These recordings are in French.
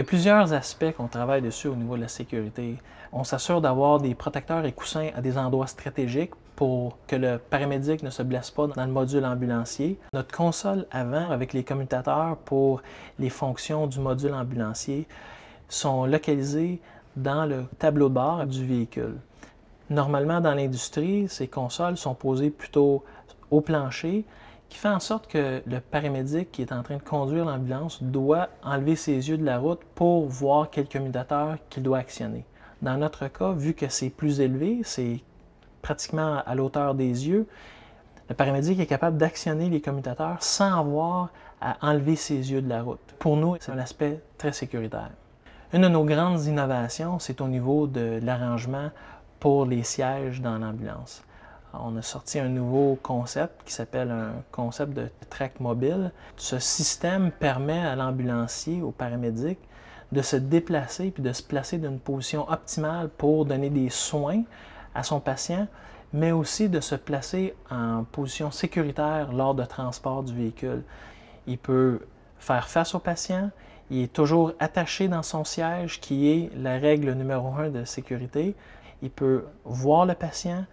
Il y a plusieurs aspects qu'on travaille dessus au niveau de la sécurité. On s'assure d'avoir des protecteurs et coussins à des endroits stratégiques pour que le paramédic ne se blesse pas dans le module ambulancier. Notre console avant avec les commutateurs pour les fonctions du module ambulancier sont localisées dans le tableau de bord du véhicule. Normalement, dans l'industrie, ces consoles sont posées plutôt au plancher qui fait en sorte que le paramédic qui est en train de conduire l'ambulance doit enlever ses yeux de la route pour voir quel commutateur qu'il doit actionner. Dans notre cas, vu que c'est plus élevé, c'est pratiquement à l'auteur des yeux, le paramédic est capable d'actionner les commutateurs sans avoir à enlever ses yeux de la route. Pour nous, c'est un aspect très sécuritaire. Une de nos grandes innovations, c'est au niveau de l'arrangement pour les sièges dans l'ambulance on a sorti un nouveau concept qui s'appelle un concept de track mobile. Ce système permet à l'ambulancier, au paramédic, de se déplacer puis de se placer d'une position optimale pour donner des soins à son patient, mais aussi de se placer en position sécuritaire lors de transport du véhicule. Il peut faire face au patient, il est toujours attaché dans son siège, qui est la règle numéro un de sécurité. Il peut voir le patient,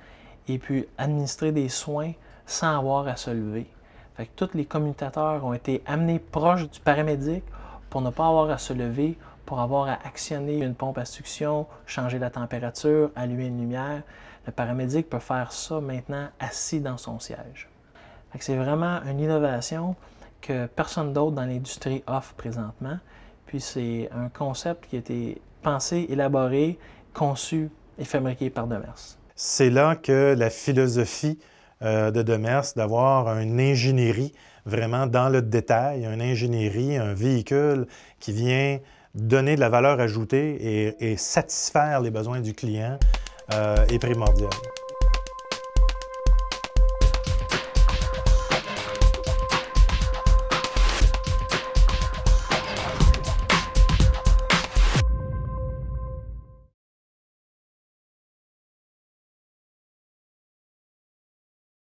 et puis administrer des soins sans avoir à se lever. Fait tous les commutateurs ont été amenés proches du paramédic pour ne pas avoir à se lever, pour avoir à actionner une pompe à suction, changer la température, allumer une lumière. Le paramédic peut faire ça maintenant assis dans son siège. C'est vraiment une innovation que personne d'autre dans l'industrie offre présentement. Puis c'est un concept qui a été pensé, élaboré, conçu et fabriqué par Demers. C'est là que la philosophie euh, de Demers, d'avoir une ingénierie vraiment dans le détail, une ingénierie, un véhicule qui vient donner de la valeur ajoutée et, satisfaire les besoins du client euh, est primordial.